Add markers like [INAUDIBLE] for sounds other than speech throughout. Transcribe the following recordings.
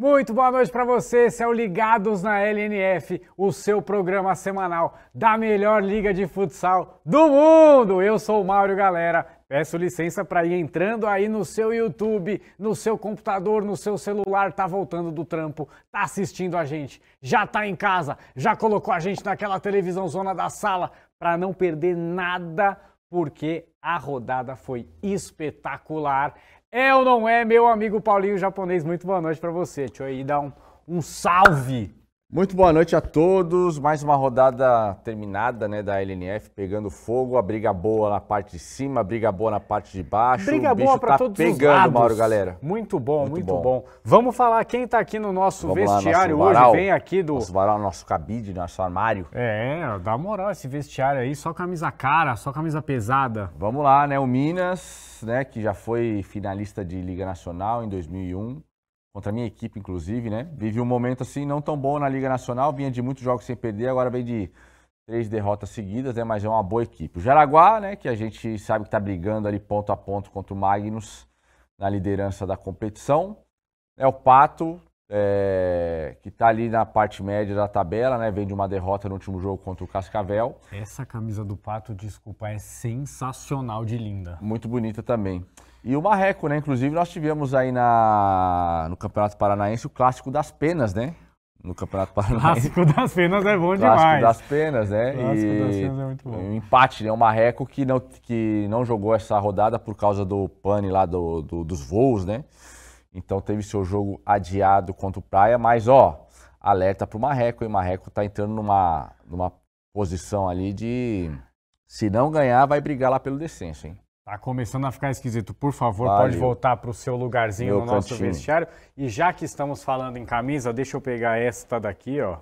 Muito boa noite para você, esse é o Ligados na LNF, o seu programa semanal da melhor liga de futsal do mundo. Eu sou o Mauro Galera, peço licença para ir entrando aí no seu YouTube, no seu computador, no seu celular, tá voltando do trampo, tá assistindo a gente, já tá em casa, já colocou a gente naquela televisão zona da sala para não perder nada porque a rodada foi espetacular. É ou não é, meu amigo Paulinho Japonês? Muito boa noite para você. Deixa eu aí dar um, um salve muito boa noite a todos. Mais uma rodada terminada né, da LNF, pegando fogo. A briga boa na parte de cima, a briga boa na parte de baixo. Briga boa para tá todos pegando, os lados. Mauro, galera. Muito bom, muito, muito bom. bom. Vamos falar quem está aqui no nosso Vamos vestiário lá, nosso varal, hoje. Vem aqui do. Nosso varal, nosso cabide, nosso armário. É, dá moral esse vestiário aí. Só camisa cara, só camisa pesada. Vamos lá, né? O Minas, né, que já foi finalista de Liga Nacional em 2001 contra a minha equipe, inclusive, né? Vive um momento assim não tão bom na Liga Nacional, vinha de muitos jogos sem perder, agora vem de três derrotas seguidas, né? Mas é uma boa equipe. O Jaraguá, né? Que a gente sabe que está brigando ali ponto a ponto contra o Magnus na liderança da competição. É o Pato, é, que está ali na parte média da tabela, né? Vem de uma derrota no último jogo contra o Cascavel. Essa camisa do Pato, desculpa, é sensacional de linda. Muito bonita também. E o Marreco, né? Inclusive, nós tivemos aí na, no Campeonato Paranaense o clássico das penas, né? No Campeonato Paranaense. Clássico das penas é bom clássico demais. das penas, né? Clássico e... das penas é muito bom. Um empate, né? O Marreco que não, que não jogou essa rodada por causa do pane lá do, do, dos voos, né? Então teve seu jogo adiado contra o Praia, mas ó, alerta pro Marreco, e Marreco tá entrando numa, numa posição ali de se não ganhar, vai brigar lá pelo descenso, hein? Tá começando a ficar esquisito. Por favor, Valeu. pode voltar para o seu lugarzinho Meu no nosso cantinho. vestiário. E já que estamos falando em camisa, deixa eu pegar esta daqui, ó.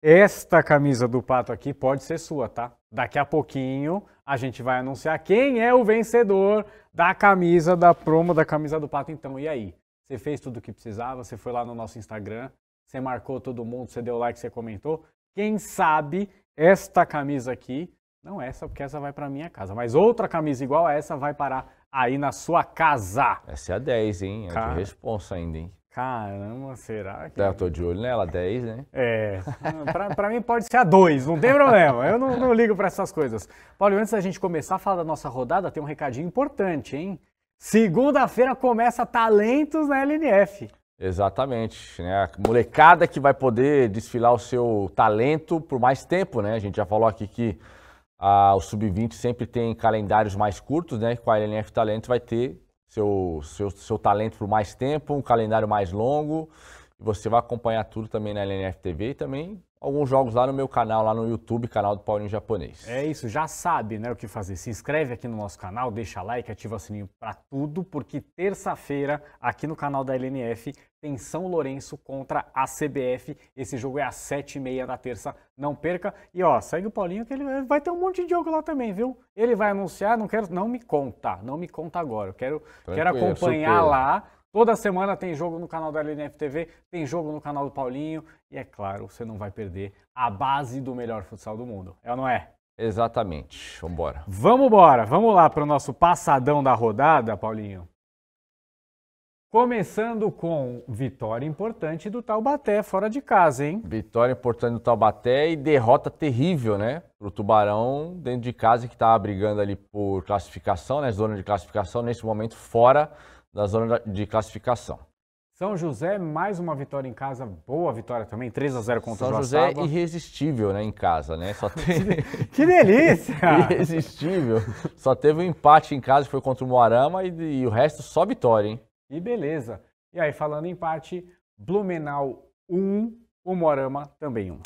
Esta camisa do Pato aqui pode ser sua, tá? Daqui a pouquinho a gente vai anunciar quem é o vencedor da camisa, da promo da camisa do Pato. Então, e aí? Você fez tudo o que precisava? Você foi lá no nosso Instagram, você marcou todo mundo, você deu like, você comentou? Quem sabe esta camisa aqui não essa, porque essa vai para minha casa. Mas outra camisa igual a essa vai parar aí na sua casa. Essa é a 10, hein? É Cara... de responsa ainda, hein? Caramba, será que. Eu tô de olho nela, 10, né? É. pra, pra mim pode ser a 2, não tem problema. Eu não, não ligo para essas coisas. Paulo, antes da gente começar a falar da nossa rodada, tem um recadinho importante, hein? Segunda-feira começa Talentos na LNF. Exatamente, né? A molecada que vai poder desfilar o seu talento por mais tempo, né? A gente já falou aqui que ah, o Sub-20 sempre tem calendários mais curtos, né? Com a LNF Talento vai ter seu, seu, seu talento por mais tempo, um calendário mais longo. Você vai acompanhar tudo também na LNF TV e também alguns jogos lá no meu canal, lá no YouTube, canal do Paulinho Japonês. É isso, já sabe né, o que fazer. Se inscreve aqui no nosso canal, deixa like, ativa o sininho para tudo, porque terça-feira, aqui no canal da LNF, tem São Lourenço contra a CBF. Esse jogo é às sete e meia da terça, não perca. E ó, segue o Paulinho que ele vai ter um monte de jogo lá também, viu? Ele vai anunciar, não quero, não me conta, não me conta agora. Eu quero, quero é acompanhar super. lá Toda semana tem jogo no canal da LNF TV, tem jogo no canal do Paulinho e é claro, você não vai perder a base do melhor futsal do mundo. É ou não é? Exatamente. Vambora. Vamos embora. Vamos lá para o nosso passadão da rodada, Paulinho. Começando com vitória importante do Taubaté fora de casa, hein? Vitória importante do Taubaté e derrota terrível, né? Pro Tubarão dentro de casa que estava brigando ali por classificação, né? Zona de classificação, nesse momento fora da zona de classificação. São José, mais uma vitória em casa, boa vitória também, 3 a 0 contra São o São José é irresistível, né, em casa, né? Só [LAUGHS] que delícia! [LAUGHS] irresistível. Só teve um empate em casa, que foi contra o Moarama e, e, o resto só vitória, hein? E beleza. E aí, falando em empate, Blumenau 1, um, o Moarama também 1. Um.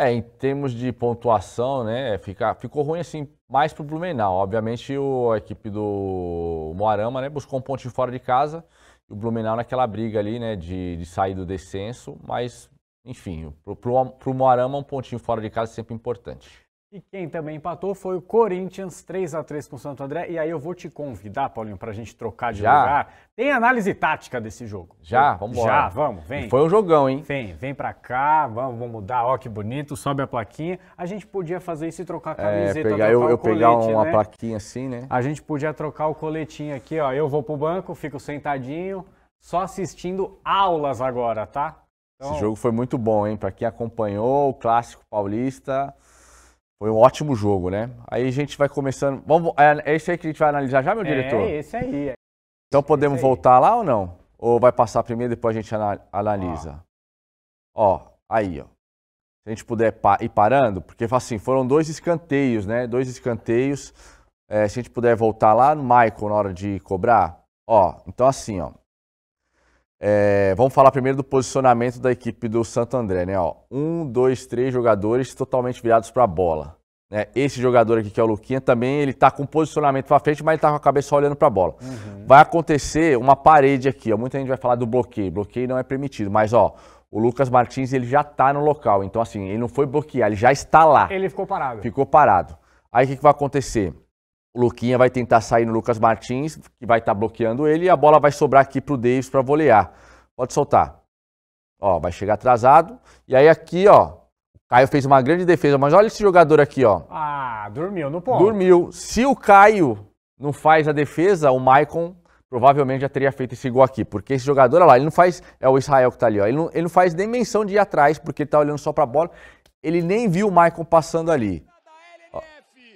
É, em termos de pontuação, né, fica, ficou ruim assim, mais pro Blumenau. Obviamente o, a equipe do Moarama, né, buscou um pontinho fora de casa, e o Blumenau naquela briga ali, né, de, de sair do descenso, mas, enfim, pro, o Moarama um pontinho fora de casa é sempre importante. E quem também empatou foi o Corinthians, 3 a 3 com o Santo André. E aí eu vou te convidar, Paulinho, para a gente trocar de Já? lugar. Tem análise tática desse jogo. Já, vamos embora. Já, vamos, vem. E foi um jogão, hein? Vem, vem para cá, vamos, vamos mudar. Ó, que bonito, sobe a plaquinha. A gente podia fazer isso e trocar a é, camiseta. É, pegar, eu, eu colete, pegar uma né? plaquinha assim, né? A gente podia trocar o coletinho aqui, ó. Eu vou pro banco, fico sentadinho, só assistindo aulas agora, tá? Então... Esse jogo foi muito bom, hein? Para quem acompanhou o Clássico Paulista... Foi um ótimo jogo, né? Aí a gente vai começando. Vamos, é, isso é esse aí que a gente vai analisar já, meu é diretor? É, esse aí. É então podemos voltar lá ou não? Ou vai passar primeiro e depois a gente analisa? Ó, ó aí, ó. Se a gente puder ir parando, porque assim, foram dois escanteios, né? Dois escanteios. É, se a gente puder voltar lá no Michael na hora de cobrar. Ó, então assim, ó. É, vamos falar primeiro do posicionamento da equipe do Santo André, né? Ó, um, dois, três jogadores totalmente virados para a bola. Né? Esse jogador aqui, que é o Luquinha, também ele tá com posicionamento para frente, mas ele tá com a cabeça olhando para a bola. Uhum. Vai acontecer uma parede aqui, ó. Muita gente vai falar do bloqueio. Bloqueio não é permitido, mas ó, o Lucas Martins ele já tá no local. Então, assim, ele não foi bloquear, ele já está lá. Ele ficou parado. Ficou parado. Aí o que, que vai acontecer? O Luquinha vai tentar sair no Lucas Martins, que vai estar tá bloqueando ele, e a bola vai sobrar aqui para o Davis para volear. Pode soltar. Ó, vai chegar atrasado. E aí aqui, ó, Caio fez uma grande defesa, mas olha esse jogador aqui, ó. Ah, dormiu no ponto. Dormiu. Se o Caio não faz a defesa, o Maicon provavelmente já teria feito esse gol aqui, porque esse jogador, olha lá, ele não faz, é o Israel que tá ali, ó, ele não, ele não faz nem menção de ir atrás, porque ele tá olhando só para a bola, ele nem viu o Maicon passando ali. Ó,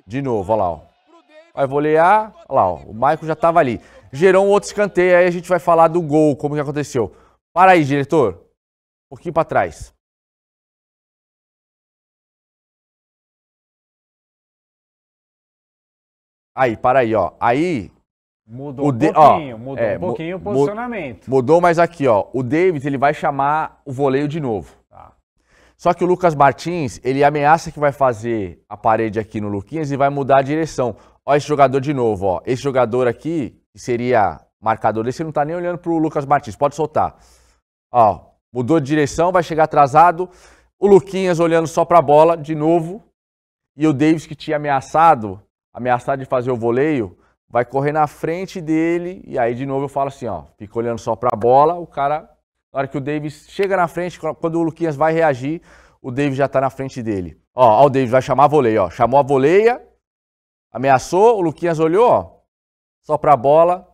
de novo, olha lá, ó. Vai volear, olha lá, ó, o Maicon já estava ali. Gerou um outro escanteio, aí a gente vai falar do gol, como que aconteceu. Para aí, diretor. Um pouquinho para trás. Aí, para aí, ó. Aí. Mudou um pouquinho, ó, mudou é, um pouquinho o posicionamento. Mudou, mas aqui, ó. O David ele vai chamar o voleio de novo. Tá. Só que o Lucas Martins, ele ameaça que vai fazer a parede aqui no Luquinhas e vai mudar a direção. Ó, esse jogador de novo, ó. Esse jogador aqui, que seria marcador desse, não tá nem olhando pro Lucas Martins. Pode soltar. Ó, mudou de direção, vai chegar atrasado. O Luquinhas olhando só pra bola de novo. E o Davis, que tinha ameaçado, ameaçado de fazer o voleio, vai correr na frente dele. E aí, de novo, eu falo assim, ó. Fica olhando só pra bola, o cara. Na hora que o Davis chega na frente, quando o Luquinhas vai reagir, o Davis já tá na frente dele. Ó, ó o Davis vai chamar a voleia, ó. Chamou a voleia, Ameaçou, o Luquinhas olhou, ó, só pra bola,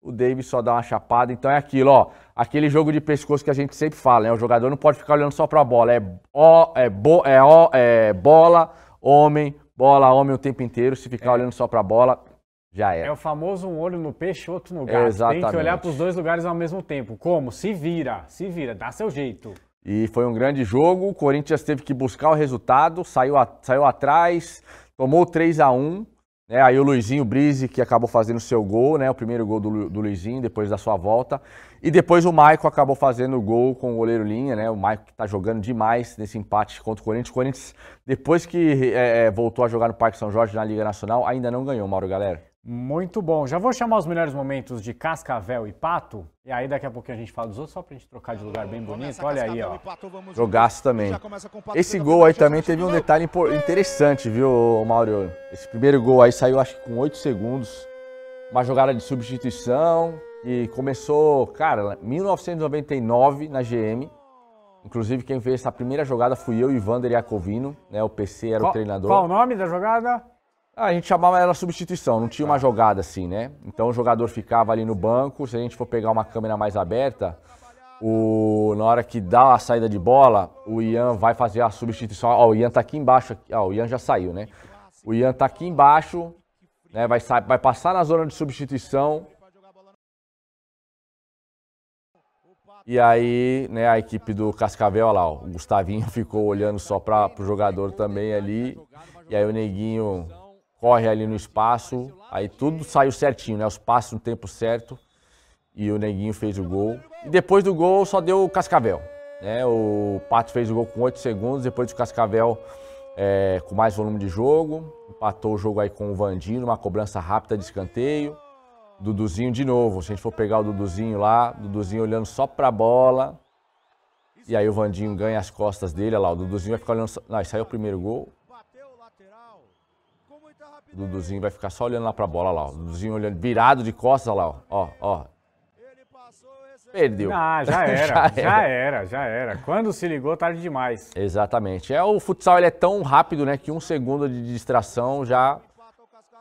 o Davis só dá uma chapada. Então é aquilo, ó, aquele jogo de pescoço que a gente sempre fala, né? O jogador não pode ficar olhando só pra bola. É ó, é, bo, é, ó, é bola, homem, bola, homem o tempo inteiro. Se ficar é. olhando só pra bola, já era. É o famoso um olho no peixe, outro no gato. Exatamente. Tem que olhar pros dois lugares ao mesmo tempo. Como? Se vira, se vira, dá seu jeito. E foi um grande jogo. O Corinthians teve que buscar o resultado, saiu, a, saiu atrás, tomou 3 a 1 é, aí o Luizinho Brise, que acabou fazendo o seu gol, né? O primeiro gol do, do Luizinho, depois da sua volta. E depois o Maico acabou fazendo o gol com o goleiro Linha, né? O Maico que tá jogando demais nesse empate contra o Corinthians. O Corinthians, depois que é, é, voltou a jogar no Parque São Jorge, na Liga Nacional, ainda não ganhou, Mauro Galera. Muito bom. Já vou chamar os melhores momentos de Cascavel e Pato. E aí daqui a pouquinho a gente fala dos outros, só pra gente trocar de lugar bem bonito. Olha aí, ó. Jogaço também. Esse gol aí também teve um detalhe interessante, viu, Mauro? Esse primeiro gol aí saiu acho que com 8 segundos. Uma jogada de substituição. E começou, cara, 1999 na GM. Inclusive, quem fez essa primeira jogada fui eu e Vander Iacovino, né? O PC era qual, o treinador. Qual o nome da jogada? Ah, a gente chamava ela substituição, não tinha uma tá. jogada assim, né? Então o jogador ficava ali no banco, se a gente for pegar uma câmera mais aberta, o, na hora que dá a saída de bola, o Ian vai fazer a substituição. Ó, o Ian tá aqui embaixo, ó, o Ian já saiu, né? O Ian tá aqui embaixo, né? Vai, sa... vai passar na zona de substituição. E aí, né, a equipe do Cascavel, olha lá, ó, o Gustavinho [LAUGHS] ficou olhando só para o jogador também ali. E aí o Neguinho corre ali no espaço, aí tudo saiu certinho, né? Os passos no tempo certo e o Neguinho fez o gol. E depois do gol só deu o Cascavel, né? O Pato fez o gol com 8 segundos, depois o Cascavel é, com mais volume de jogo, empatou o jogo aí com o Vandinho, uma cobrança rápida de escanteio. Duduzinho de novo, se a gente for pegar o Duduzinho lá, Duduzinho olhando só pra bola. E aí o Vandinho ganha as costas dele, olha lá, o Duduzinho vai ficar olhando. Não, saiu é o primeiro gol. O Duduzinho vai ficar só olhando lá pra bola lá, ó. O Duduzinho olhando, virado de costas lá, ó. Ó, ó. É Perdeu. Ah, já [LAUGHS] era, já, era. já era, já era. Quando se ligou, tarde demais. Exatamente. É, o futsal ele é tão rápido, né, que um segundo de distração já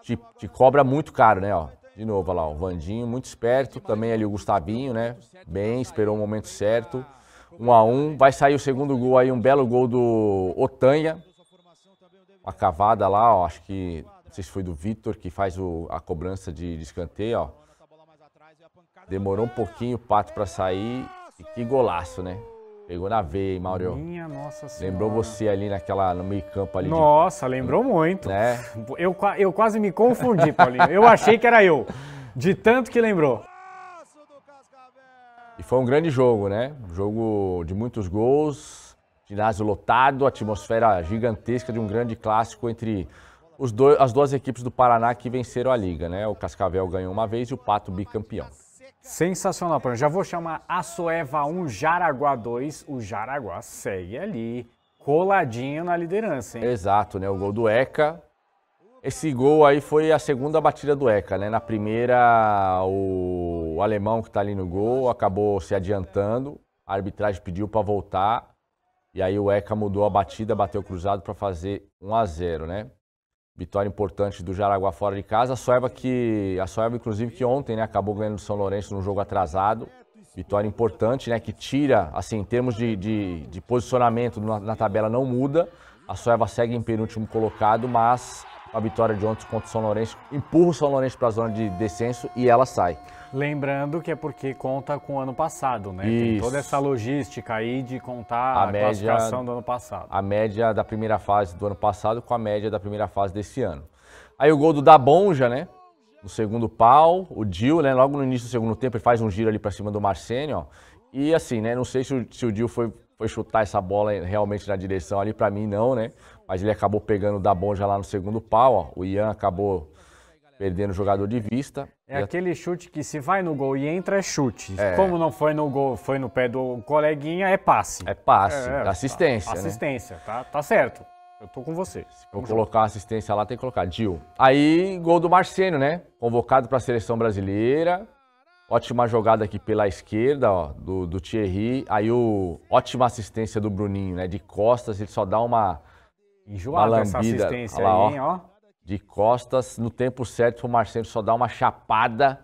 te, te cobra muito caro, né, ó. De novo, lá, o Vandinho, muito esperto. Também ali o Gustavinho, né? Bem, esperou o momento certo. 1 um a 1 um. Vai sair o segundo gol aí, um belo gol do Otanha. Uma cavada lá, ó, acho que não sei se foi do Vitor, que faz o, a cobrança de, de escanteio, ó. Demorou um pouquinho o Pato para sair. E que golaço, né? Pegou na veia, hein, Mauro? Minha nossa senhora. Lembrou você ali naquela, no meio campo ali? Nossa, de... lembrou muito. Né? [LAUGHS] Eu, eu quase me confundi, Paulinho. Eu achei que era eu. De tanto que lembrou. E foi um grande jogo, né? Um jogo de muitos gols, ginásio lotado, atmosfera gigantesca de um grande clássico entre dois, as duas equipes do Paraná que venceram a liga, né? O Cascavel ganhou uma vez e o Pato bicampeão. Sensacional, Bruno. Já vou chamar Soeva 1, Jaraguá 2. O Jaraguá segue ali, coladinho na liderança, hein? Exato, né? O gol do ECA. Esse gol aí foi a segunda batida do ECA, né? Na primeira, o, o alemão que tá ali no gol acabou se adiantando. A arbitragem pediu para voltar. E aí o ECA mudou a batida, bateu cruzado para fazer 1 a 0 né? Vitória importante do Jaraguá fora de casa. A Soeva que. A Soeva inclusive, que ontem né, acabou ganhando o São Lourenço num jogo atrasado. Vitória importante, né? Que tira, assim, em termos de, de, de posicionamento na, na, tabela não muda. A Soeva segue em penúltimo colocado, mas a vitória de ontem contra o São Lourenço empurra o São Lourenço para a zona de descenso e ela sai. Lembrando que é porque conta com o ano passado, né? Isso. Tem toda essa logística aí de contar a, a média, classificação do ano passado. A média da primeira fase do ano passado com a média da primeira fase desse ano. Aí o gol do Dabonja, né? No segundo pau, o Dil, né? Logo no início do segundo tempo, ele faz um giro ali para cima do Marcênio, ó. E assim, né? Não sei se o, se o Dil foi, foi chutar essa bola realmente na direção ali, para mim não, né? Mas ele acabou pegando o Dabonja lá no segundo pau, ó. O Ian acabou perdendo o jogador de vista. É aquele chute que se vai no gol e entra é chute. É. Como não foi no gol, foi no pé do coleguinha, é passe. É passe, é, é assistência. Tá, né? Assistência, tá, tá certo. Eu tô com você. Se eu colocar assistência lá, tem que colocar Dil. Aí, gol do Marcênio, né? Convocado para a seleção brasileira. Ótima jogada aqui pela esquerda, ó, do, do Thierry. Aí o ótima assistência do Bruninho, né? De costas, ele só dá uma Enjoada uma essa assistência lá, aí, ó. ó de costas. No tempo certo, o Marcelo só dá uma chapada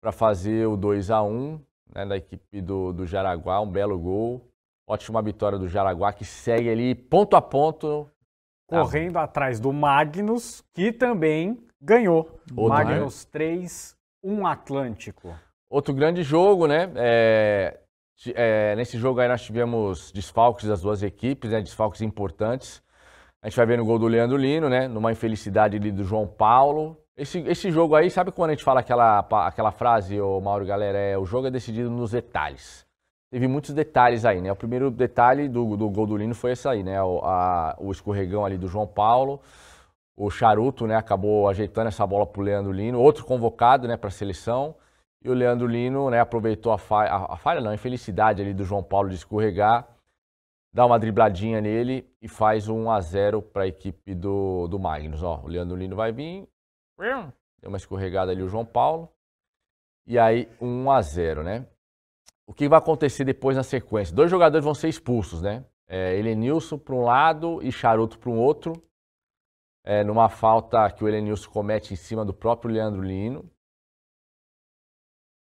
para fazer o 2 a 1 né, da equipe do, do Jaraguá. Um belo gol. Ótima vitória do Jaraguá, que segue ali ponto a ponto. Correndo atrás do Magnus, que também ganhou. Magnus né? 3, 1 Atlântico. Outro grande jogo, né? É, é, nesse jogo aí nós tivemos desfalques das duas equipes, né? desfalques importantes. A gente vai ver no gol do Leandro Lino, né? Numa infelicidade ali do João Paulo. Esse, esse jogo aí, sabe quando a gente fala aquela, aquela frase, ô Mauro, galera? É, o jogo é decidido nos detalhes. Teve muitos detalhes aí, né? O primeiro detalhe do, do gol do Lino foi esse aí, né? O, a, o escorregão ali do João Paulo. O Charuto, né? Acabou ajeitando essa bola pro Leandro Lino. Outro convocado, né? Pra seleção. E o Leandro Lino, né? Aproveitou a, a, a falha, não, a infelicidade ali do João Paulo de escorregar dá uma dribladinha nele e faz um 1x0 para a equipe do, do Magnus. Ó, o Leandro Lino vai vir, deu uma escorregada ali o João Paulo, e aí 1x0, né? O que vai acontecer depois na sequência? Dois jogadores vão ser expulsos, né? É, Elenilson para um lado e Charuto para um outro, é, numa falta que o Elenilson comete em cima do próprio Leandro Lino.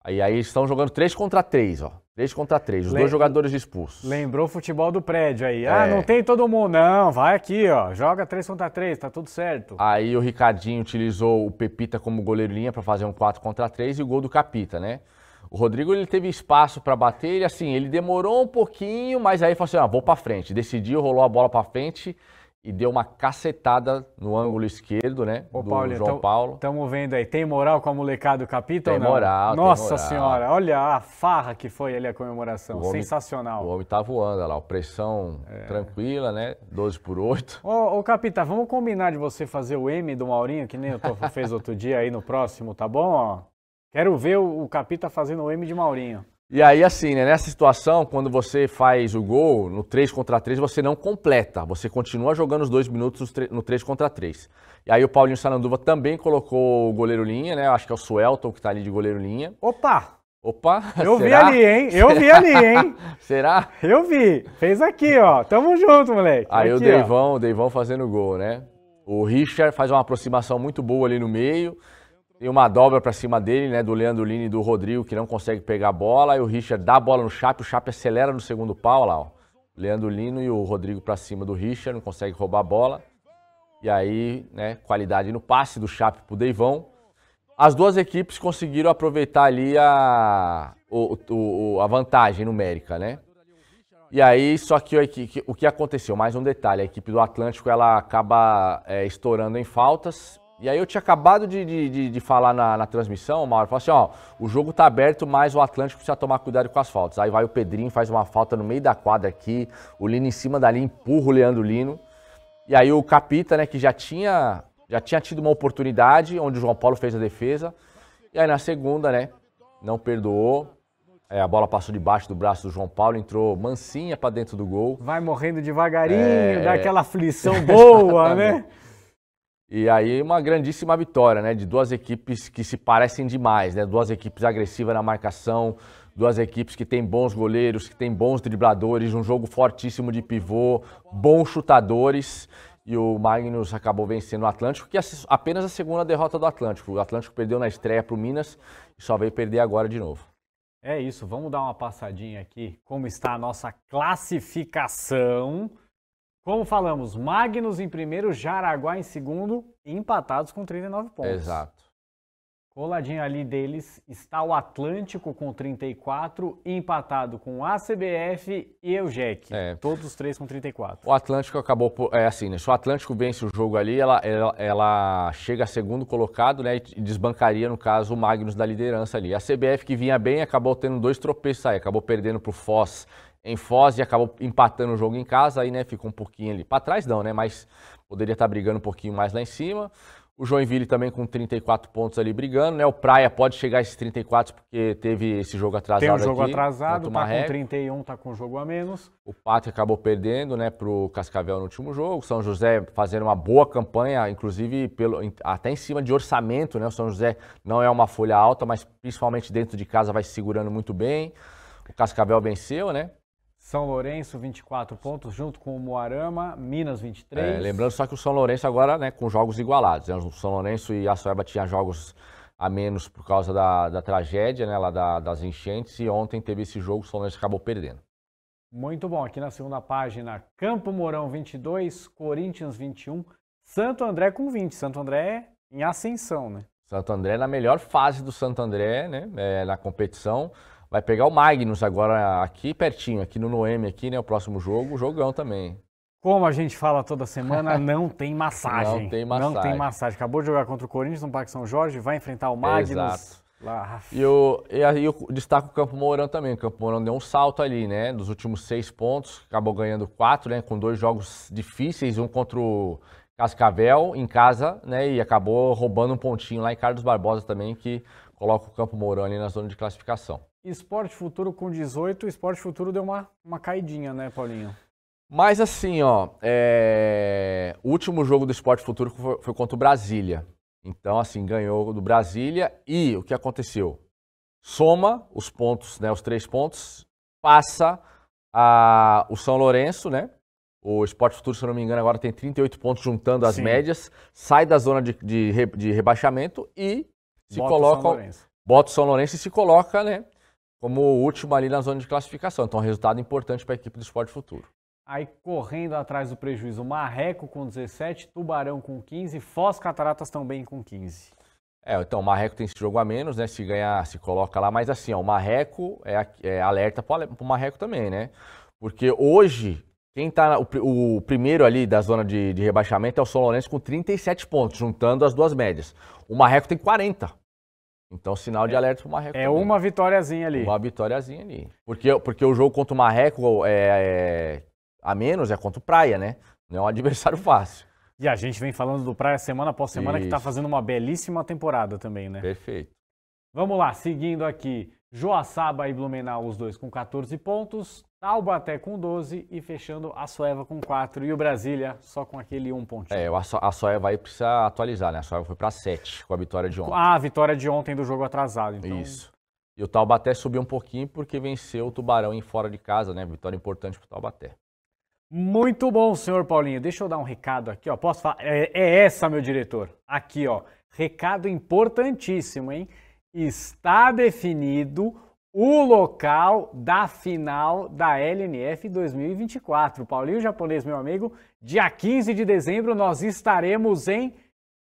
Aí, aí estão jogando 3 contra 3, ó. Três contra três, os Lem... dois jogadores expulsos. Lembrou o futebol do prédio aí. Ah, é. Ah, não tem todo mundo. Não, vai aqui, ó. Joga três contra três, tá tudo certo. Aí o Ricardinho utilizou o Pepita como goleiro linha para fazer um 4 contra 3 e o gol do Capita, né? O Rodrigo ele teve espaço para bater, ele assim, ele demorou um pouquinho, mas aí falou assim: ah, vou para frente. Decidiu, rolou a bola para frente e deu uma cacetada no ângulo esquerdo, né? Ô, do Paulo, João então, tamo, Paulo. Estamos vendo aí. Tem moral com a molecada do capítulo? Tem moral. Nossa tem moral. senhora, olha a farra que foi ali a comemoração. O Sensacional. Homem, o homem tá voando, olha lá. Pressão é. tranquila, né? 12 por 8. Ô, ô Capita, vamos combinar de você fazer o M do Maurinho, que nem o Tofo fez outro dia aí no próximo, tá bom? Ó, quero ver o, o Capita fazendo o M de Maurinho. E aí, assim, né, nessa situação, quando você faz o gol no 3 contra 3, você não completa, você continua jogando os dois minutos no 3 contra 3. E aí o Paulinho Sananduva também colocou o goleiro linha, né? Acho que é o Suelton que tá ali de goleiro linha. Opa! Opa! Eu será? vi ali, hein? Eu será? vi ali, hein? [LAUGHS] será? Eu vi. Fez aqui, ó. Tamo junto, moleque. Aí aqui, o Deivão, ó. o Deivão fazendo gol, né? O Richard faz uma aproximação muito boa ali no meio. E uma dobra para cima dele, né, do Leandro Lini e do Rodrigo, que não consegue pegar a bola. e o Richard dá a bola no Chape, o Chape acelera no segundo pau, lá, ó. Leandro Lino e o Rodrigo para cima do Richard, não consegue roubar a bola. E aí, né, qualidade no passe do Chape pro Deivão. As duas equipes conseguiram aproveitar ali a, o, o, a vantagem numérica, né? E aí, só que o, que aconteceu? Mais um detalhe: a equipe do Atlântico ela acaba é, estourando em faltas e aí eu tinha acabado de, de, de, de falar na, na, transmissão, Mauro, falou assim, ó, o jogo tá aberto, mas o Atlético precisa tomar cuidado com as faltas. Aí vai o Pedrinho, faz uma falta no meio da quadra aqui, o Lino em cima dali, empurra o Leandro Lino. E aí o Capita, né, que já tinha, já tinha tido uma oportunidade, onde o João Paulo fez a defesa. E aí na segunda, né, não perdoou. É, a bola passou debaixo do braço do João Paulo, entrou mansinha para dentro do gol. Vai morrendo devagarinho, é... dá aquela aflição boa, [LAUGHS] né? E aí uma grandíssima vitória, né? De duas equipes que se parecem demais, né? Duas equipes agressivas na marcação, duas equipes que têm bons goleiros, que têm bons dribladores, um jogo fortíssimo de pivô, bons chutadores. E o Magnus acabou vencendo o Atlântico, que é apenas a segunda derrota do Atlântico. O Atlântico perdeu na estreia para o Minas e só veio perder agora de novo. É isso, vamos dar uma passadinha aqui como está a nossa classificação. Como falamos, Magnus em primeiro, Jaraguá em segundo, empatados com 39 pontos. Exato. Coladinho ali deles está o Atlântico com 34, empatado com a CBF e o Jack. É. Todos os três com 34. O Atlântico acabou por, é assim, né? Se o Atlântico vence o jogo ali, ela, ela, ela chega a segundo colocado, né? E desbancaria, no caso, o Magnus da liderança ali. A CBF que vinha bem acabou tendo dois tropeços aí, acabou perdendo para o Foz em Foz e acabou empatando o jogo em casa, aí né, ficou um pouquinho ali para trás não, né, mas poderia estar tá brigando um pouquinho mais lá em cima. O Joinville também com 34 pontos ali brigando, né? O Praia pode chegar a esses 34 porque teve esse jogo atrasado Tem um jogo aqui, atrasado, tá com 31, tá com um jogo a menos. O Pátria acabou perdendo, né, pro Cascavel no último jogo. São José fazendo uma boa campanha, inclusive pelo, até em cima de orçamento, né? O São José não é uma folha alta, mas principalmente dentro de casa vai se segurando muito bem. O Cascavel venceu, né? São Lourenço, 24 pontos, junto com o Moarama, Minas, 23. É, lembrando só que o São Lourenço agora, né, com jogos igualados. Né? O São Lourenço e a Soeba tinham jogos a menos por causa da, da tragédia, né, lá da, das enchentes, e ontem teve esse jogo, o São Lourenço acabou perdendo. Muito bom, aqui na segunda página, Campo Mourão 22, Corinthians 21, Santo André com 20. Santo André em ascensão, né? Santo André na melhor fase do Santo André, né, é, na competição. Vai pegar o Magnus agora aqui pertinho, aqui no Noemi, aqui, né? O próximo jogo, jogão também. Como a gente fala toda semana, [LAUGHS] não tem massagem. Não tem massagem. Não tem massagem. Acabou de jogar contra o Corinthians no Parque São Jorge, vai enfrentar o Magnus. Exato. Lá. Ah, e, eu, e aí eu destaco o Campo Mourão também. O Campo Mourão deu um salto ali, né? Dos últimos seis pontos, acabou ganhando quatro, né? Com dois jogos difíceis, um contra o Cascavel em casa, né? E acabou roubando um pontinho lá em Carlos Barbosa também, que coloca o Campo Mourão ali na zona de classificação. Esporte Futuro com 18, Esporte Futuro deu uma, uma caidinha, né, Paulinho? Mas assim, ó, é... o último jogo do Esporte Futuro foi, foi contra o Brasília. Então, assim, ganhou do Brasília e o que aconteceu? Soma os pontos, né, os três pontos, passa a, o São Lourenço, né? O Esporte Futuro, se eu não me engano, agora tem 38 pontos juntando as Sim. médias, sai da zona de, de, de rebaixamento e se bota coloca. Bota o São Lourenço e se coloca, né? Como o último ali na zona de classificação. Então, é resultado importante para a equipe do Esporte Futuro. Aí correndo atrás do prejuízo, Marreco com 17, Tubarão com 15, Foz Cataratas também com 15. É, então o Marreco tem esse jogo a menos, né? Se ganhar, se coloca lá, mas assim, ó, o Marreco é, é alerta para o Marreco também, né? Porque hoje quem está o, o, primeiro ali da zona de, de rebaixamento é o São Lourenço com 37 pontos, juntando as duas médias. O Marreco tem 40. Então, sinal de é, alerta para o Marreco. É também. uma vitóriazinha ali. Uma vitóriazinha ali. Porque, porque o jogo contra o Marreco é, é a menos, é contra o Praia, né? Não é um adversário [LAUGHS] fácil. E a gente vem falando do Praia semana após semana, tá Isso. que está fazendo uma belíssima temporada também, né? Perfeito. Vamos lá, seguindo aqui. Joaçaba e Blumenau, os dois com 14 pontos. Albaté com 12 e fechando a Soeva com 4 e o Brasília só com aquele 1 um pontinho. É, a Soeva aí precisa atualizar, né? A Soeva foi para 7 com a vitória de ontem. Ah, a vitória de ontem do jogo atrasado, então. Isso. E o Taubaté subiu um pouquinho porque venceu o Tubarão em fora de casa, né? Vitória importante pro Taubaté. Muito bom, senhor Paulinho. Deixa eu dar um recado aqui, ó. Posso falar? É, é essa, meu diretor. Aqui, ó. Recado importantíssimo, hein? Está definido o local da final da LNF 2024. Paulinho Japonês, meu amigo, dia 15 de dezembro nós estaremos em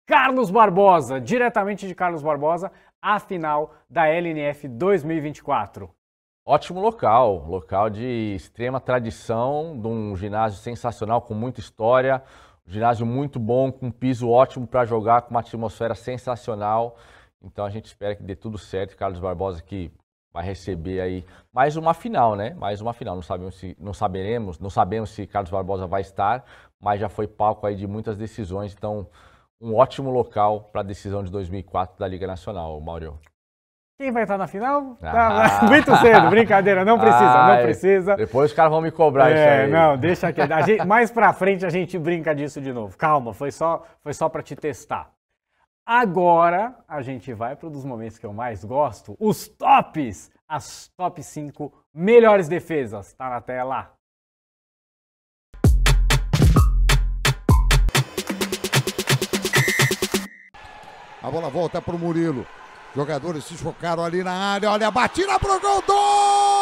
Carlos Barbosa, diretamente de Carlos Barbosa, a final da LNF 2024. Ótimo local, local de extrema tradição, de um ginásio sensacional com muita história, um ginásio muito bom, com um piso ótimo para jogar, com uma atmosfera sensacional. Então a gente espera que dê tudo certo, Carlos Barbosa que vai receber aí mais uma final, né? Mais uma final. Não sabemos se não saberemos, não sabemos se Carlos Barbosa vai estar, mas já foi palco aí de muitas decisões, então um ótimo local para a decisão de 2004 da Liga Nacional, Mauro. Quem vai estar na final? Ah. Tá, né? [LAUGHS] muito cedo, brincadeira, não precisa, ah, não precisa. Depois os caras vão me cobrar é, isso aí. Não, deixa que mais para frente a gente brinca disso de novo. Calma, foi só, foi só para te testar. Agora a gente vai para um dos momentos que eu mais gosto, os tops, as top 5 melhores defesas. Tá na tela. A bola volta para o Murilo. Jogadores se chocaram ali na área. Olha, a batida para gol! Gol!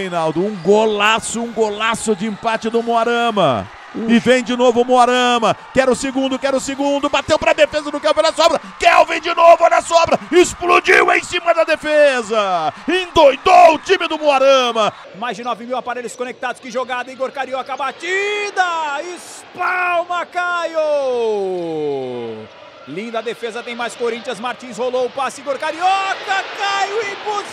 Reinaldo. Um golaço, um golaço de empate do Moarama. E vem de novo o Moarama. Quero o segundo, quero o segundo. Bateu para a defesa do Kelvin, olha a sobra. Kelvin de novo, olha a sobra. Explodiu em cima da defesa. Endoidou o time do Moarama. Mais de 9 mil aparelhos conectados. Que jogada, Igor Carioca. Batida. Espalma, Caio. Linda defesa, tem mais Corinthians. Martins rolou o passe, Igor Carioca. Caiu impossível!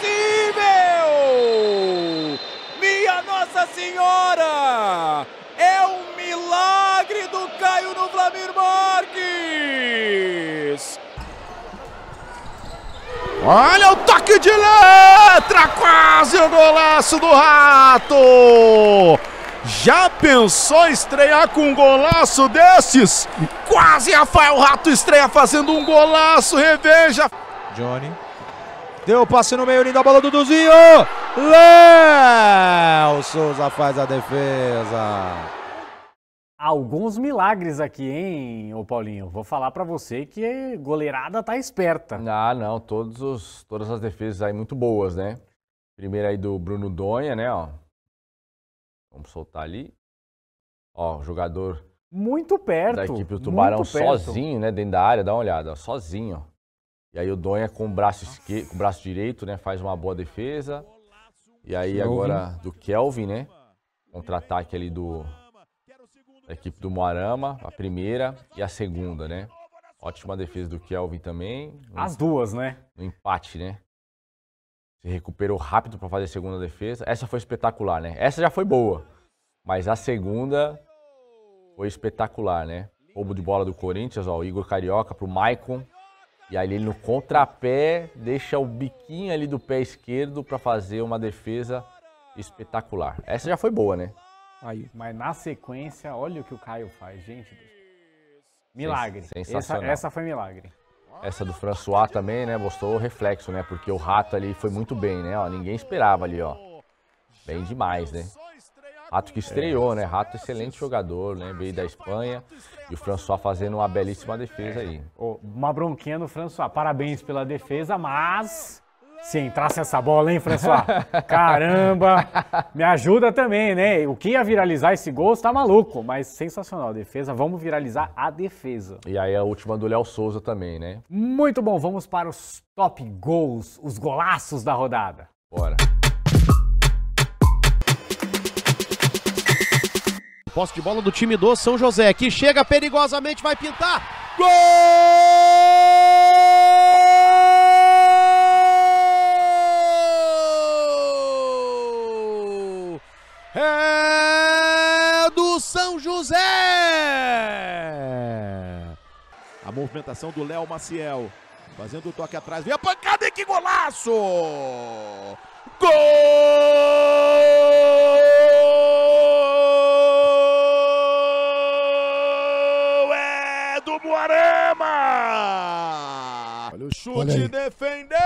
Minha Nossa Senhora! É um milagre do Caio no Vladimir Marques! Olha o toque de letra! Quase o golaço do Rato! Já pensou estrear com um golaço desses? Quase Rafael Rato estreia fazendo um golaço, reveja. Johnny. Deu o passe no meio lindo a bola do Duzinho. Léo Souza faz a defesa. Alguns milagres aqui, hein, ô Paulinho? Vou falar para você que goleirada tá esperta. Ah, não, todos os, todas as defesas aí muito boas, né? Primeira aí do Bruno Donha, né, ó. Vamos soltar ali. Ó, jogador muito perto. Da equipe do Tubarão sozinho, né? Dentro da área, dá uma olhada, ó, sozinho. Ó. E aí o Donha com o braço esquerdo, com o braço direito, né? Faz uma boa defesa. E aí agora do Kelvin, né? Contra-ataque ali do da equipe do Moarama, a primeira e a segunda, né? Ótima defesa do Kelvin também. As duas, né? Um empate, né? se recuperou rápido para fazer a segunda defesa. Essa foi espetacular, né? Essa já foi boa, mas a segunda foi espetacular, né? Roubo de bola do Corinthians, ó, o Igor Carioca pro Maicon. E aí ele no contrapé deixa o biquinho ali do pé esquerdo para fazer uma defesa espetacular. Essa já foi boa, né? Aí, mas na sequência, olha o que o Caio faz, gente. Milagre. Sensacional. Essa, essa foi milagre. Essa do François também, né, mostrou o reflexo, né, porque o Rato ali foi muito bem, né, ó, ninguém esperava ali, ó. Bem demais, né. Rato que estreou, né, Rato excelente jogador, né, veio da Espanha e o François fazendo uma belíssima defesa aí. Uma bronquinha no François, parabéns pela defesa, mas se entrasse essa bola, hein, François? [LAUGHS] Caramba! Me ajuda também, né? O que ia viralizar esse gol está maluco, mas sensacional a defesa. Vamos viralizar a defesa. E aí a última do Léo Souza também, né? Muito bom, vamos para os top gols, os golaços da rodada. Bora. Posse de bola do time do São José, que chega perigosamente, vai pintar. Gol! é do São José. A movimentação do Léo Maciel, fazendo o toque atrás, vem a pancada e que golaço! Gol! defendeu,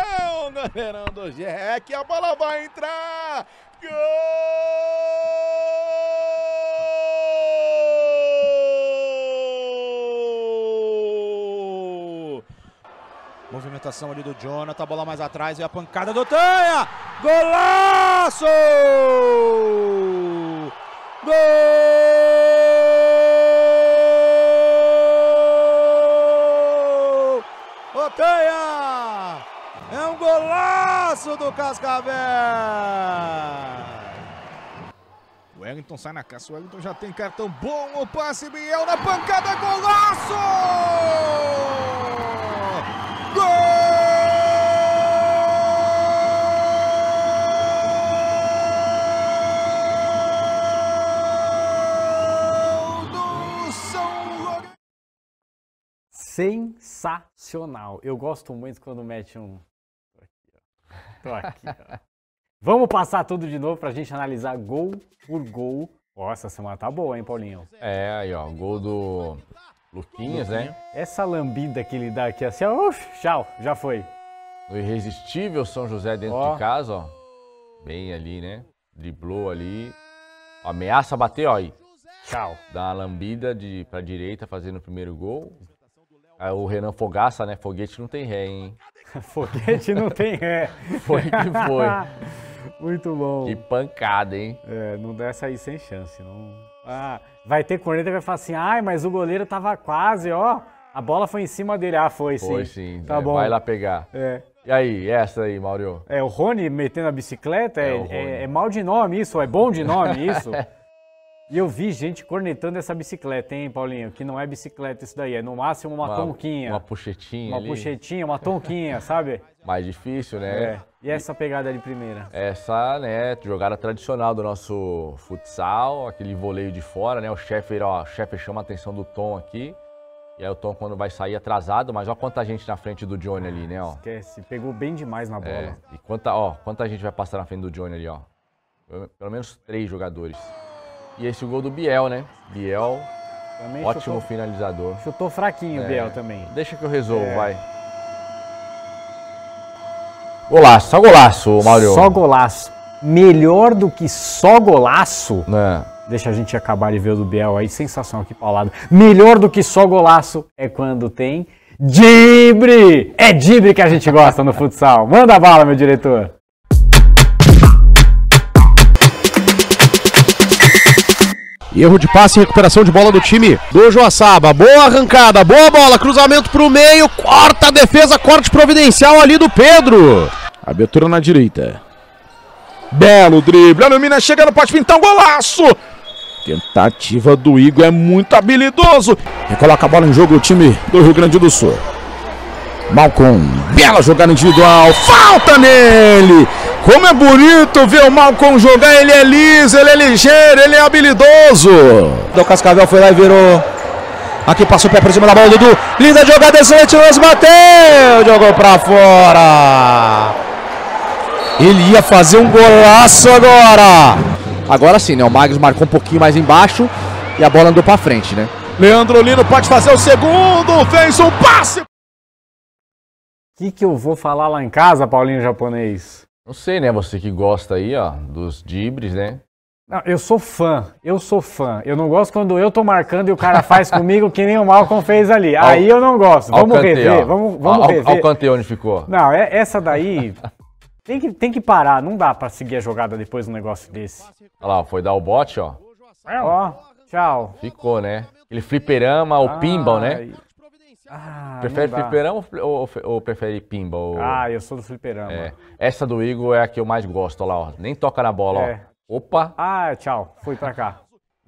goleirão do Jack. A bola vai entrar. Gol! Movimentação ali do Jonathan, bola mais atrás e a pancada do Tanha. Golaço! Gol! golaço do Cascavel! O Wellington sai na caça, o Wellington já tem cartão bom, o passe Biel na pancada, golaço! Gol Sensacional! Eu gosto muito quando mete um Tô aqui, ó. Vamos passar tudo de novo pra gente analisar gol por gol. Ó, essa semana tá boa, hein, Paulinho? É, aí, ó, gol do Luquinhas, né? Essa lambida que ele dá aqui, assim, ó, uf, tchau, já foi. O irresistível São José dentro ó. de casa, ó. Bem ali, né? Driblou ali. Ó, ameaça bater, ó, aí. Tchau. Dá uma lambida de, pra direita, fazendo o primeiro gol. Aí o Renan Fogaça, né? Foguete não tem ré, hein? [LAUGHS] Foguete não tem ré. [LAUGHS] foi que foi. [LAUGHS] Muito bom. Que pancada, hein? É, não dessa aí sem chance. Não... Ah, vai ter corneta que vai falar assim, ai, mas o goleiro tava quase, ó. A bola foi em cima dele. Ah, foi sim. Foi sim. Tá é, bom. Vai lá pegar. É. E aí, essa aí, Mauro? É, o Rony metendo a bicicleta é, é, é, é mal de nome isso, é bom de nome isso. E eu vi gente cornetando essa bicicleta, hein, Paulinho? Que não é bicicleta isso daí, é no máximo uma, uma tonquinha. Uma puxetinha. Uma ali. puxetinha, uma tonquinha, [LAUGHS] sabe? Mais difícil, né? É. E essa pegada de primeira? Essa, né, jogada tradicional do nosso futsal, aquele voleio de fora, né? O chefe, ó, o chefe chama a atenção do Tom aqui. E aí o Tom quando vai sair é atrasado, mas olha quanta gente na frente do Johnny ali, né, ó. Esquece, pegou bem demais na é, bola. É. E quanta, ó, quanta gente vai passar na frente do Johnny ali, ó. Pelo menos três jogadores. E esse gol do Biel, né? Biel, também ótimo chutou, finalizador. Chutou fraquinho o é, Biel também. Deixa que eu resolvo, é. vai. Golaço, só golaço, Mauro. Só golaço. Melhor do que só golaço. É. Deixa a gente acabar de ver o do Biel aí, sensação aqui paulado. Melhor do que só golaço é quando tem Dibre! É Dibre que a gente gosta no futsal. Manda bala, meu diretor. Erro de passe e recuperação de bola do time do Joaçaba. Boa arrancada, boa bola, cruzamento para o meio, corta a defesa, corte providencial ali do Pedro. Abertura na direita. Belo drible, olha o Minas chegando, pode pintar um golaço. Tentativa do Igor é muito habilidoso. E coloca a bola em jogo o time do Rio Grande do Sul. Malcom, bela jogada individual, falta nele. Como é bonito ver o Malcom jogar. Ele é liso, ele é ligeiro, ele é habilidoso. O Cascavel foi lá e virou. Aqui passou o pé por cima da bola, Dudu. Linda jogada, excelente lance, bateu. Jogou pra fora. Ele ia fazer um golaço agora. Agora sim, né? O Magnus marcou um pouquinho mais embaixo e a bola andou pra frente, né? Leandro Lino pode fazer o segundo. Fez um passe. O que, que eu vou falar lá em casa, Paulinho Japonês? Não sei, né? Você que gosta aí, ó, dos dibres, né? Não, eu sou fã, eu sou fã. Eu não gosto quando eu tô marcando e o cara faz [LAUGHS] comigo que nem o Malcolm fez ali. Aí eu não gosto. Vamos ver. rever, ó. vamos, vamos Al, rever. Olha o onde ficou. Não, é, essa daí tem que, tem que parar. Não dá pra seguir a jogada depois de um negócio desse. Olha lá, foi dar o bote, ó. É, ó, tchau. Ficou, né? Ele fliperama, o ah, pinball, né? Ah, prefere fliperama ou, ou, prefere pinball? Ou... Ah, eu sou do fliperama. É. Essa do Igor é a que eu mais gosto, lá, ó. Nem toca na bola, é. ó. Opa! Ah, tchau, fui pra cá.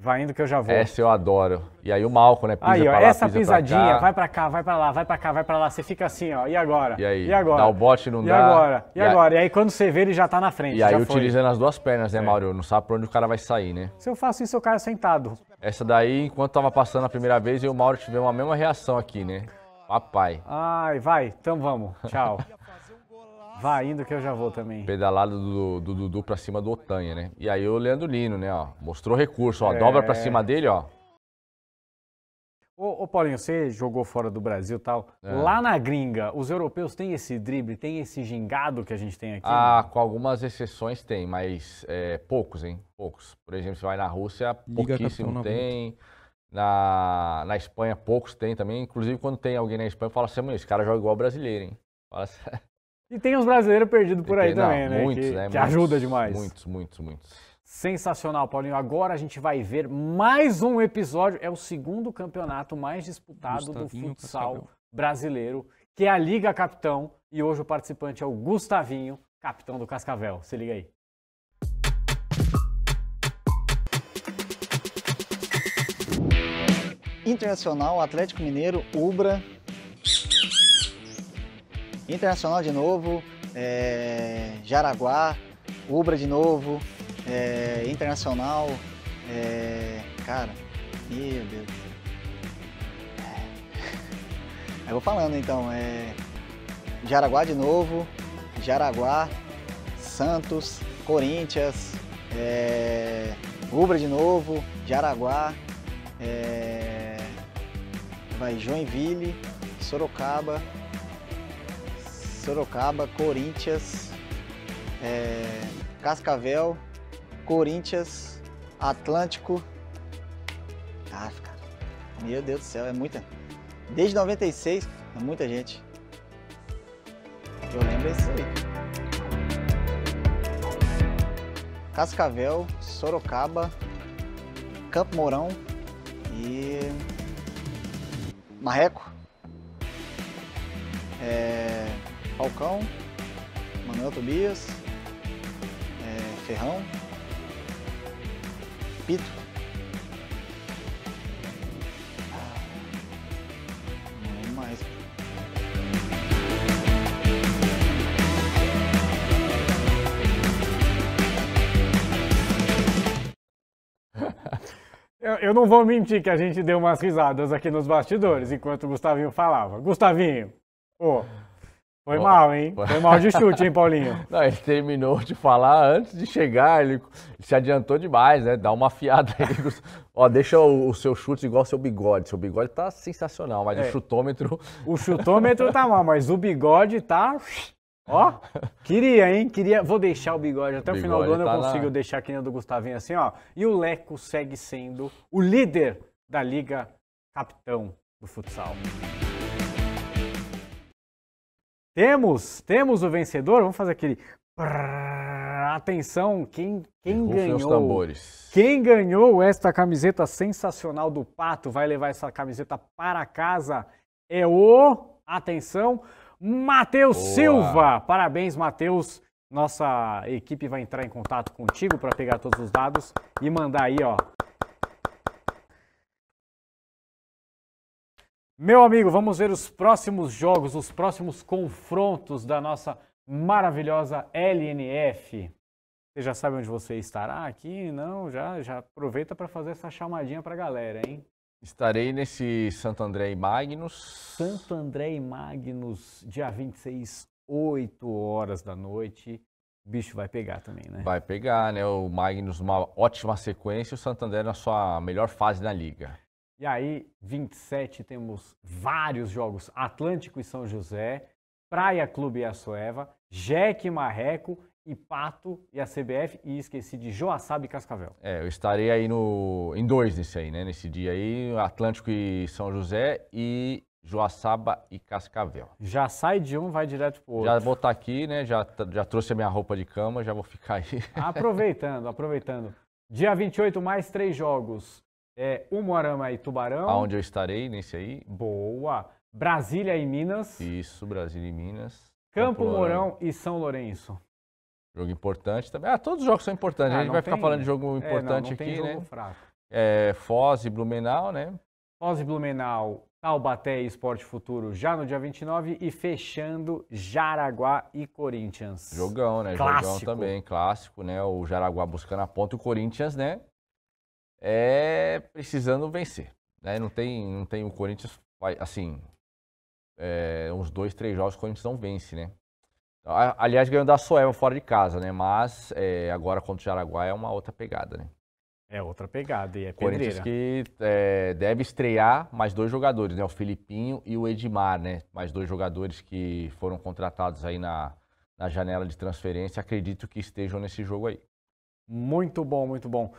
Vai indo que eu já vou. Essa eu adoro. E aí o Malco, né? Pisa aí, ó, lá, essa pisa pisadinha, pra vai pra cá, vai pra lá, vai pra cá, vai pra lá. Você fica assim, ó. E agora? E aí? E agora? Dá o bote, não e dá. Agora? E, e agora? E aí quando você vê, ele já tá na frente. E aí utilizando as duas pernas, né, é. Mauro? Não sabe pra onde o cara vai sair, né? Se eu faço isso, eu caio é sentado. Essa daí, enquanto tava passando a primeira vez, eu e o Mauro tivemos a mesma reação aqui, né? Papai. Ai, vai. Então vamos. Tchau. [LAUGHS] Vai indo que eu já vou também. Pedalada do Dudu pra cima do Otanha, né? E aí o Leandro Lino, né, ó, mostrou recurso, ó, é... dobra pra cima dele, ó. Ô, ô, Paulinho, você jogou fora do Brasil e tal. É. Lá na gringa, os europeus têm esse drible, tem esse gingado que a gente tem aqui? Ah, né? com algumas exceções tem, mas é, poucos, hein? Poucos. Por exemplo, você vai na Rússia, Liga pouquíssimo tem. Na, na Espanha, poucos tem também. Inclusive, quando tem alguém na Espanha, fala assim, esse cara joga igual brasileiro, hein? Fala assim. [LAUGHS] E tem uns brasileiros perdidos por tem, aí não, também, né? Muitos, que, né? Que muitos, ajuda demais. Muitos, muitos, muitos. Sensacional, Paulinho. Agora a gente vai ver mais um episódio. É o segundo campeonato mais disputado Gustavinho do futsal Cascavel. brasileiro, que é a Liga Capitão. E hoje o participante é o Gustavinho, capitão do Cascavel. Se liga aí. Internacional, Atlético Mineiro, Ubra, Internacional de novo, é, Jaraguá, Ubra de novo, é, Internacional, é, cara, meu Deus. É. Eu vou falando então, é, Jaraguá de novo, Jaraguá, Santos, Corinthians, é, Ubra de novo, Jaraguá, é, vai Joinville, Sorocaba, Sorocaba, Corinthians, é, Cascavel, Corinthians, Atlântico. Ah, cara. Meu Deus do céu, é muita. Desde 96, é muita gente. Eu lembro isso aí. Cascavel, Sorocaba, Campo Mourão e Marreco. É... Falcão, Manuel Tobias, é, Ferrão, Pito. Não lembro mais. Eu, não vou mentir que a gente deu umas risadas aqui nos bastidores enquanto o Gustavinho falava. Gustavinho, ô, oh, foi Bom, mal, hein? Foi... mal de chute, hein, Paulinho? [LAUGHS] Não, ele terminou de falar antes de chegar, ele se adiantou demais, né? Dá uma fiada aí. Ó, deixa o, o seu chute igual ao seu bigode. Seu bigode tá sensacional, mas é. o chutômetro. O chutômetro tá mal, mas o bigode tá. Ó, queria, hein? Queria. Vou deixar o bigode. Até o, bigode final do ano tá eu consigo lá. deixar aqui do Gustavinho assim, ó. E o Leco segue sendo o líder da Liga Capitão do Futsal. Temos, temos o vencedor. Vamos fazer aquele. Atenção, quem, quem ganhou? Quem ganhou esta camiseta sensacional do Pato vai levar essa camiseta para casa é o, atenção, Matheus Silva. Parabéns, Matheus. Nossa equipe vai entrar em contato contigo para pegar todos os dados e mandar aí, ó, Meu amigo, vamos ver os próximos jogos, os próximos confrontos da nossa maravilhosa LNF. Você já sabe onde você estará aqui? Não, já, já aproveita para fazer essa chamadinha para a galera, hein? Estarei nesse Santo André e Magnus. Santo André e Magnus, dia 26, 8 horas da noite. O bicho vai pegar também, né? Vai pegar, né? O Magnus numa ótima sequência e o Santander na sua melhor fase na liga. E aí, 27, temos vários jogos: Atlântico e São José, Praia Clube e Açoeva, Jeque Marreco e Pato e a CBF e esqueci de Joaçaba e Cascavel. É, eu estarei aí no em dois nesse aí, né? Nesse dia aí, Atlântico e São José e Joaçaba e Cascavel. Já sai de um, vai direto pro outro. Já vou estar tá aqui, né? Já, tá, já trouxe a minha roupa de cama, já vou ficar aí. Aproveitando, aproveitando. Dia 28, mais três jogos. É, Umuarama e Tubarão. Aonde eu estarei nesse aí. Boa. Brasília e Minas. Isso, Brasília e Minas. Campo, Mourão e São Lourenço. Jogo importante também. Ah, todos os jogos são importantes. Ah, a gente vai tem, ficar falando de jogo importante é, não, não aqui, né? Fraco. É, Foz e Blumenau, né? Foz e Blumenau, Taubaté e Esporte Futuro já no dia 29 e fechando Jaraguá e Corinthians. Jogão, né? Clássico. Jogão também, clássico, né? O Jaraguá buscando a ponta e o Corinthians, né? é precisando vencer. Né? Não, tem, não tem o Corinthians, assim, é, uns dois, três jogos o Corinthians não vence, né? Aliás, ganhou da Soelma fora de casa, né? Mas é, agora contra o Jaraguá é uma outra pegada, né? É outra pegada e é Corinthians pedreira. que é, deve estrear mais dois jogadores, né? O Filipinho e o Edmar, né? Mais dois jogadores que foram contratados aí na, na janela de transferência. Acredito que estejam nesse jogo aí. Muito bom, muito bom.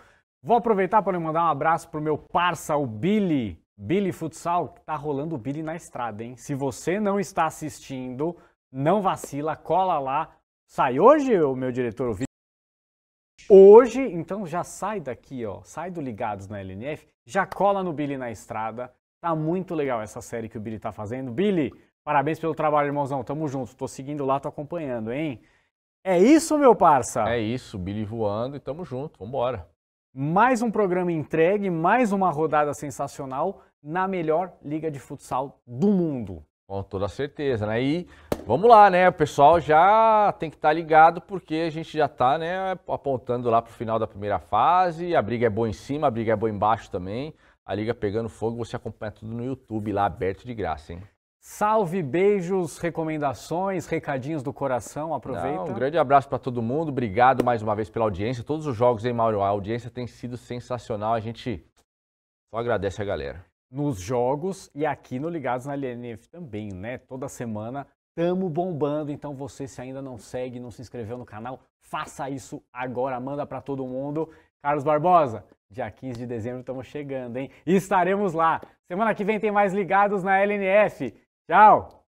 Vou aproveitar para mandar um abraço pro meu parça, o Billy, Billy Futsal, que tá rolando o Billy na estrada, hein? Se você não está assistindo, não vacila, cola lá. Sai hoje, o meu diretor, o vídeo. Hoje, então já sai daqui, ó, sai do Ligados na LNF, já cola no Billy na estrada. Tá muito legal essa série que o Billy tá fazendo. Billy, parabéns pelo trabalho, irmãozão. Tamo junto. Tô seguindo lá, tô acompanhando, hein? É isso, meu parça. É isso, Billy voando e tamo junto. Vambora. Mais um programa entregue, mais uma rodada sensacional na melhor liga de futsal do mundo. Com toda certeza, né? E vamos lá, né? O pessoal já tem que estar tá ligado porque a gente já está né, apontando lá para o final da primeira fase. A briga é boa em cima, a briga é boa embaixo também. A liga pegando fogo, você acompanha tudo no YouTube lá aberto de graça, hein? Salve, beijos, recomendações, recadinhos do coração, aproveita. Não, um grande abraço para todo mundo, obrigado mais uma vez pela audiência. Todos os jogos, hein, Mauro? A audiência tem sido sensacional, a gente só agradece a galera. Nos jogos e aqui no Ligados na LNF também, né? Toda semana tamo bombando, então você se ainda não segue, não se inscreveu no canal, faça isso agora, manda para todo mundo. Carlos Barbosa, dia 15 de dezembro estamos chegando, hein? E estaremos lá. Semana que vem tem mais Ligados na LNF. Tchau!